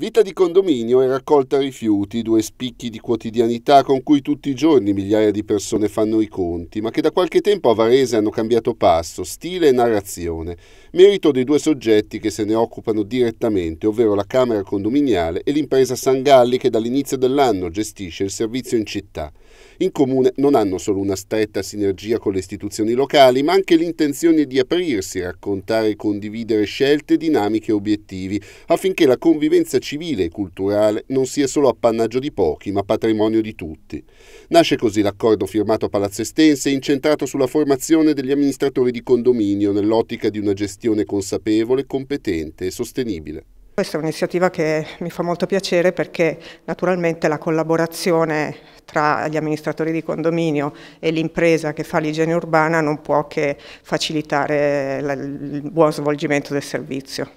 Vita di condominio e raccolta rifiuti, due spicchi di quotidianità con cui tutti i giorni migliaia di persone fanno i conti, ma che da qualche tempo a Varese hanno cambiato passo, stile e narrazione, merito dei due soggetti che se ne occupano direttamente, ovvero la Camera Condominiale e l'impresa Sangalli che dall'inizio dell'anno gestisce il servizio in città. In comune non hanno solo una stretta sinergia con le istituzioni locali, ma anche l'intenzione di aprirsi, raccontare e condividere scelte, dinamiche e obiettivi, affinché la convivenza civile e culturale non sia solo appannaggio di pochi, ma patrimonio di tutti. Nasce così l'accordo firmato a Palazzo Estense, incentrato sulla formazione degli amministratori di condominio nell'ottica di una gestione consapevole, competente e sostenibile. Questa è un'iniziativa che mi fa molto piacere perché naturalmente la collaborazione tra gli amministratori di condominio e l'impresa che fa l'igiene urbana non può che facilitare il buon svolgimento del servizio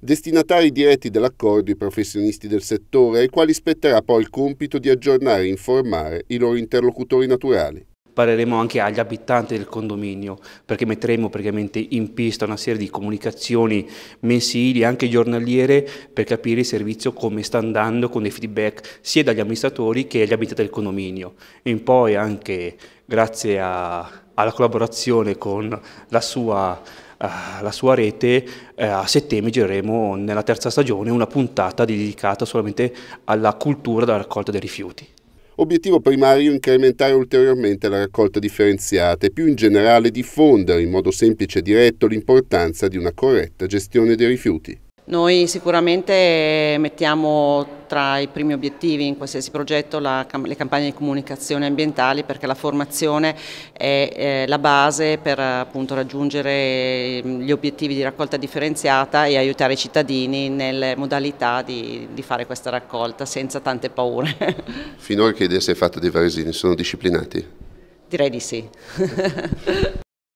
destinatari diretti dell'accordo i professionisti del settore, ai quali spetterà poi il compito di aggiornare e informare i loro interlocutori naturali parleremo anche agli abitanti del condominio perché metteremo praticamente in pista una serie di comunicazioni mensili anche giornaliere per capire il servizio come sta andando con dei feedback sia dagli amministratori che agli abitanti del condominio e in poi anche grazie a alla collaborazione con la sua, uh, la sua rete, uh, a settembre gireremo nella terza stagione una puntata dedicata solamente alla cultura della raccolta dei rifiuti. Obiettivo primario incrementare ulteriormente la raccolta differenziata e più in generale diffondere in modo semplice e diretto l'importanza di una corretta gestione dei rifiuti. Noi sicuramente mettiamo tra i primi obiettivi in qualsiasi progetto la, le campagne di comunicazione ambientali perché la formazione è eh, la base per appunto, raggiungere ehm, gli obiettivi di raccolta differenziata e aiutare i cittadini nelle modalità di, di fare questa raccolta senza tante paure. Finora che idea si è fatta dei varesini? Sono disciplinati? Direi di sì.